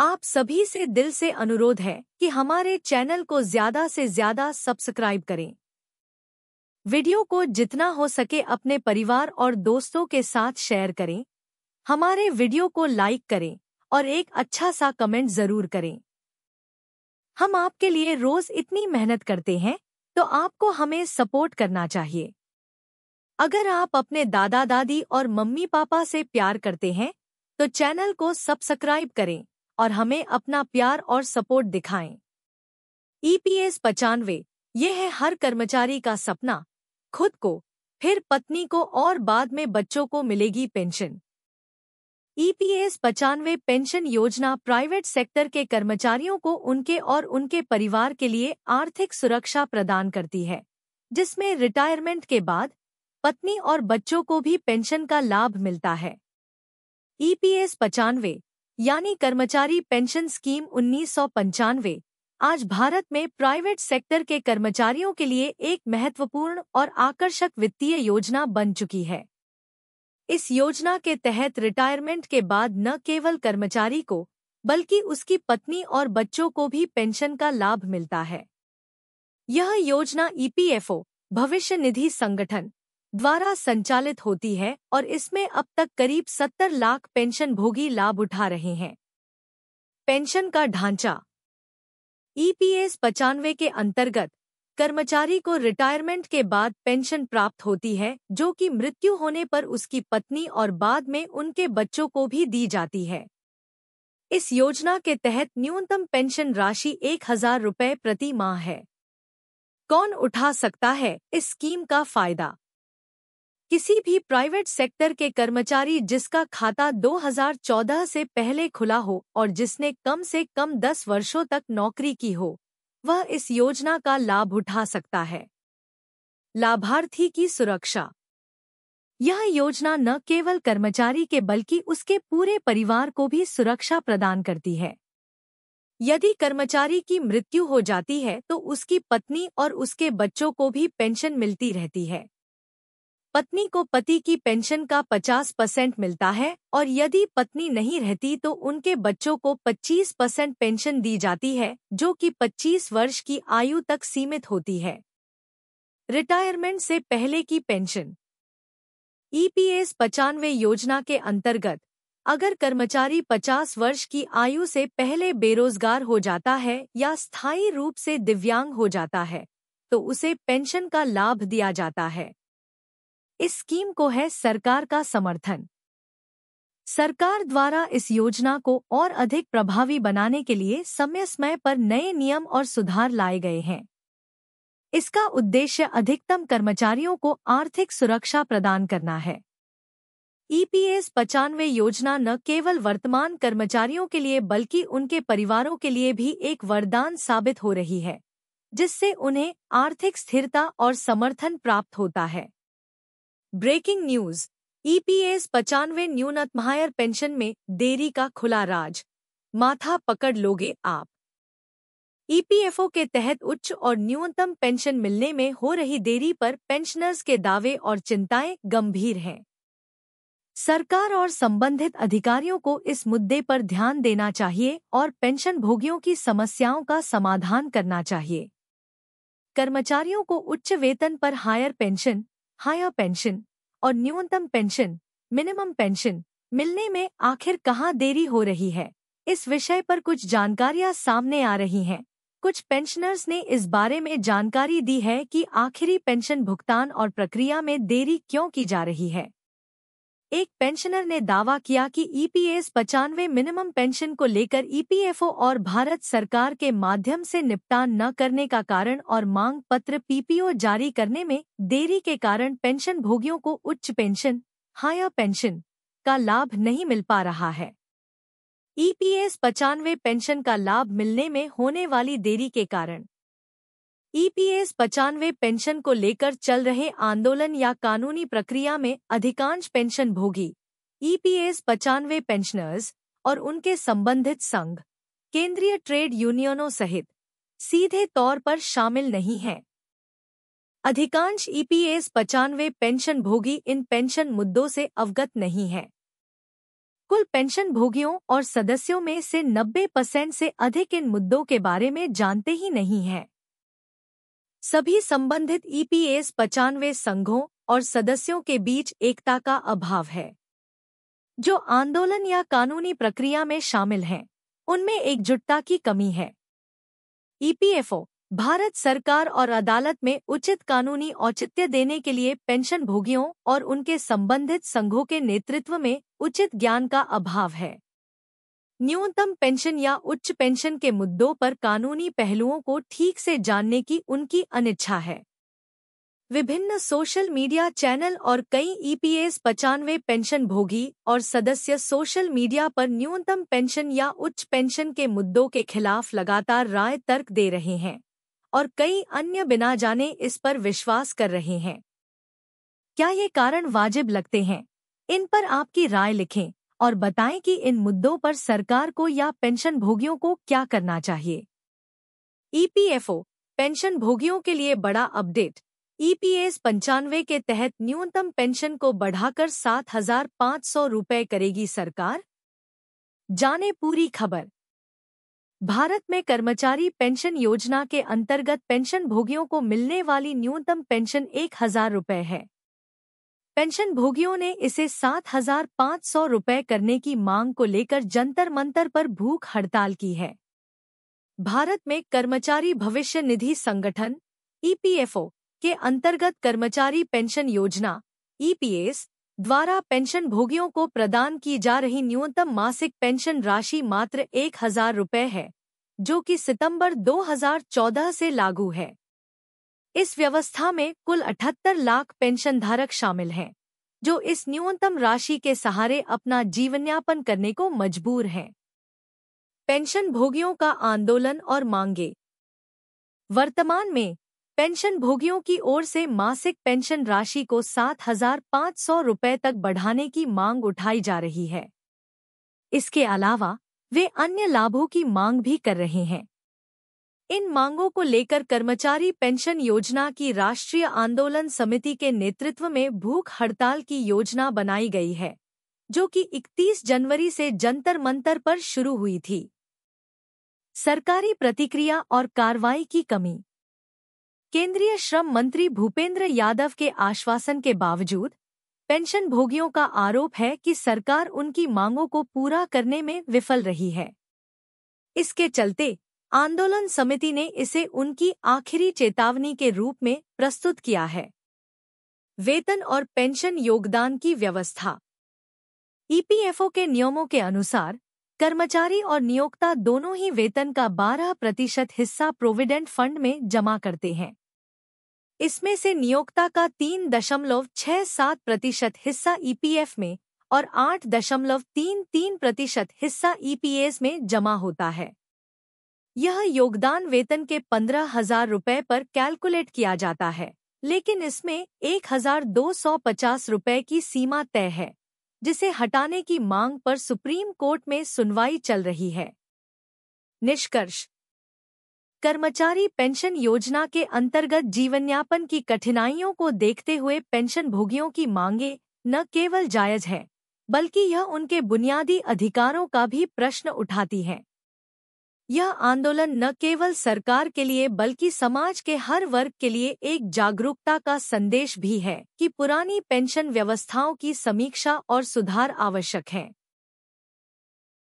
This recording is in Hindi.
आप सभी से दिल से अनुरोध है कि हमारे चैनल को ज्यादा से ज्यादा सब्सक्राइब करें वीडियो को जितना हो सके अपने परिवार और दोस्तों के साथ शेयर करें हमारे वीडियो को लाइक करें और एक अच्छा सा कमेंट जरूर करें हम आपके लिए रोज इतनी मेहनत करते हैं तो आपको हमें सपोर्ट करना चाहिए अगर आप अपने दादा दादी और मम्मी पापा से प्यार करते हैं तो चैनल को सब्सक्राइब करें और हमें अपना प्यार और सपोर्ट दिखाएं ईपीएस e पचानवे ये है हर कर्मचारी का सपना खुद को फिर पत्नी को और बाद में बच्चों को मिलेगी पेंशन ईपीएस e पचानवे पेंशन योजना प्राइवेट सेक्टर के कर्मचारियों को उनके और उनके परिवार के लिए आर्थिक सुरक्षा प्रदान करती है जिसमें रिटायरमेंट के बाद पत्नी और बच्चों को भी पेंशन का लाभ मिलता है ईपीएस e पचानवे यानी कर्मचारी पेंशन स्कीम उन्नीस आज भारत में प्राइवेट सेक्टर के कर्मचारियों के लिए एक महत्वपूर्ण और आकर्षक वित्तीय योजना बन चुकी है इस योजना के तहत रिटायरमेंट के बाद न केवल कर्मचारी को बल्कि उसकी पत्नी और बच्चों को भी पेंशन का लाभ मिलता है यह योजना ईपीएफओ e भविष्य निधि संगठन द्वारा संचालित होती है और इसमें अब तक करीब 70 लाख पेंशन भोगी लाभ उठा रहे हैं पेंशन का ढांचा ईपीएस पचानवे के अंतर्गत कर्मचारी को रिटायरमेंट के बाद पेंशन प्राप्त होती है जो कि मृत्यु होने पर उसकी पत्नी और बाद में उनके बच्चों को भी दी जाती है इस योजना के तहत न्यूनतम पेंशन राशि एक हजार रुपये प्रति माह है कौन उठा सकता है इस स्कीम का फायदा किसी भी प्राइवेट सेक्टर के कर्मचारी जिसका खाता 2014 से पहले खुला हो और जिसने कम से कम 10 वर्षों तक नौकरी की हो वह इस योजना का लाभ उठा सकता है लाभार्थी की सुरक्षा यह योजना न केवल कर्मचारी के बल्कि उसके पूरे परिवार को भी सुरक्षा प्रदान करती है यदि कर्मचारी की मृत्यु हो जाती है तो उसकी पत्नी और उसके बच्चों को भी पेंशन मिलती रहती है पत्नी को पति की पेंशन का 50 परसेंट मिलता है और यदि पत्नी नहीं रहती तो उनके बच्चों को 25 परसेंट पेंशन दी जाती है जो कि 25 वर्ष की आयु तक सीमित होती है रिटायरमेंट से पहले की पेंशन ईपीएस पचानवे योजना के अंतर्गत अगर कर्मचारी 50 वर्ष की आयु से पहले बेरोजगार हो जाता है या स्थायी रूप से दिव्यांग हो जाता है तो उसे पेंशन का लाभ दिया जाता है इस स्कीम को है सरकार का समर्थन सरकार द्वारा इस योजना को और अधिक प्रभावी बनाने के लिए समय समय पर नए नियम और सुधार लाए गए हैं इसका उद्देश्य अधिकतम कर्मचारियों को आर्थिक सुरक्षा प्रदान करना है ईपीएस पचानवे योजना न केवल वर्तमान कर्मचारियों के लिए बल्कि उनके परिवारों के लिए भी एक वरदान साबित हो रही है जिससे उन्हें आर्थिक स्थिरता और समर्थन प्राप्त होता है ब्रेकिंग न्यूज ईपीएस e पचानवे न्यूनतम हायर पेंशन में देरी का खुला राज माथा पकड़ लोगे आप ईपीएफओ e के तहत उच्च और न्यूनतम पेंशन मिलने में हो रही देरी पर पेंशनर्स के दावे और चिंताएं गंभीर हैं सरकार और संबंधित अधिकारियों को इस मुद्दे पर ध्यान देना चाहिए और पेंशन भोगियों की समस्याओं का समाधान करना चाहिए कर्मचारियों को उच्च वेतन पर हायर पेंशन हायर पेंशन और न्यूनतम पेंशन मिनिमम पेंशन मिलने में आखिर कहाँ देरी हो रही है इस विषय पर कुछ जानकारियां सामने आ रही हैं कुछ पेंशनर्स ने इस बारे में जानकारी दी है कि आखिरी पेंशन भुगतान और प्रक्रिया में देरी क्यों की जा रही है एक पेंशनर ने दावा किया कि ईपीएस e पचानवे मिनिमम पेंशन को लेकर ईपीएफओ e और भारत सरकार के माध्यम से निपटान न करने का कारण और मांग पत्र पीपीओ जारी करने में देरी के कारण पेंशन भोगियों को उच्च पेंशन हाया पेंशन का लाभ नहीं मिल पा रहा है ईपीएस e पचानवे पेंशन का लाभ मिलने में होने वाली देरी के कारण ईपीएस पचानवे पेंशन को लेकर चल रहे आंदोलन या कानूनी प्रक्रिया में अधिकांश पेंशन भोगी ईपीएस पचानवे पेंशनर्स और उनके संबंधित संघ केंद्रीय ट्रेड यूनियनों सहित सीधे तौर पर शामिल नहीं हैं अधिकांश ईपीएस पचानवे पेंशन भोगी इन पेंशन मुद्दों से अवगत नहीं हैं कुल पेंशन भोगियों और सदस्यों में से 90 परसेंट से अधिक इन मुद्दों के बारे में जानते ही नहीं हैं सभी संबंधित ईपीएस e पचानवे संघों और सदस्यों के बीच एकता का अभाव है जो आंदोलन या कानूनी प्रक्रिया में शामिल हैं उनमें एकजुटता की कमी है ईपीएफओ e भारत सरकार और अदालत में उचित कानूनी औचित्य देने के लिए पेंशन भोगियों और उनके संबंधित संघों के नेतृत्व में उचित ज्ञान का अभाव है न्यूनतम पेंशन या उच्च पेंशन के मुद्दों पर कानूनी पहलुओं को ठीक से जानने की उनकी अनिच्छा है विभिन्न सोशल मीडिया चैनल और कई ईपीएस e पचानवे पेंशन भोगी और सदस्य सोशल मीडिया पर न्यूनतम पेंशन या उच्च पेंशन के मुद्दों के खिलाफ लगातार राय तर्क दे रहे हैं और कई अन्य बिना जाने इस पर विश्वास कर रहे हैं क्या ये कारण वाजिब लगते हैं इन पर आपकी राय लिखें और बताएं कि इन मुद्दों पर सरकार को या पेंशन भोगियों को क्या करना चाहिए ईपीएफओ e पेंशन भोगियों के लिए बड़ा अपडेट ईपीएस e पंचानवे के तहत न्यूनतम पेंशन को बढ़ाकर सात हजार पाँच सौ रुपए करेगी सरकार जाने पूरी खबर भारत में कर्मचारी पेंशन योजना के अंतर्गत पेंशन भोगियों को मिलने वाली न्यूनतम पेंशन एक हजार रुपए है पेंशनभोगियों ने इसे सात हजार पाँच सौ रुपये करने की मांग को लेकर जंतर मंतर पर भूख हड़ताल की है भारत में कर्मचारी भविष्य निधि संगठन ईपीएफओ के अंतर्गत कर्मचारी पेंशन योजना ईपीएस द्वारा पेंशन भोगियों को प्रदान की जा रही न्यूनतम मासिक पेंशन राशि मात्र एक हजार रुपये है जो कि सितंबर 2014 से लागू है इस व्यवस्था में कुल अठहत्तर लाख पेंशन धारक शामिल हैं जो इस न्यूनतम राशि के सहारे अपना जीवन यापन करने को मजबूर हैं पेंशन भोगियों का आंदोलन और मांगे वर्तमान में पेंशन भोगियों की ओर से मासिक पेंशन राशि को सात हजार पाँच सौ रुपये तक बढ़ाने की मांग उठाई जा रही है इसके अलावा वे अन्य लाभों की मांग भी कर रहे हैं इन मांगों को लेकर कर्मचारी पेंशन योजना की राष्ट्रीय आंदोलन समिति के नेतृत्व में भूख हड़ताल की योजना बनाई गई है जो कि 31 जनवरी से जंतर मंतर पर शुरू हुई थी सरकारी प्रतिक्रिया और कार्रवाई की कमी केंद्रीय श्रम मंत्री भूपेंद्र यादव के आश्वासन के बावजूद पेंशन भोगियों का आरोप है कि सरकार उनकी मांगों को पूरा करने में विफल रही है इसके चलते आंदोलन समिति ने इसे उनकी आखिरी चेतावनी के रूप में प्रस्तुत किया है वेतन और पेंशन योगदान की व्यवस्था ईपीएफओ के नियमों के अनुसार कर्मचारी और नियोक्ता दोनों ही वेतन का 12 प्रतिशत हिस्सा प्रोविडेंट फंड में जमा करते हैं इसमें से नियोक्ता का तीन दशमलव छह सात प्रतिशत हिस्सा ईपीएफ में और आठ दशमलव तीन तीन प्रतिशत हिस्सा ईपीएस में जमा होता है यह योगदान वेतन के पंद्रह हजार रुपये पर कैलकुलेट किया जाता है लेकिन इसमें एक हजार दो सौ पचास रुपये की सीमा तय है जिसे हटाने की मांग पर सुप्रीम कोर्ट में सुनवाई चल रही है निष्कर्ष कर्मचारी पेंशन योजना के अंतर्गत जीवनयापन की कठिनाइयों को देखते हुए पेंशन भोगियों की मांगे न केवल जायज है बल्कि यह उनके बुनियादी अधिकारों का भी प्रश्न उठाती हैं यह आंदोलन न केवल सरकार के लिए बल्कि समाज के हर वर्ग के लिए एक जागरूकता का संदेश भी है कि पुरानी पेंशन व्यवस्थाओं की समीक्षा और सुधार आवश्यक है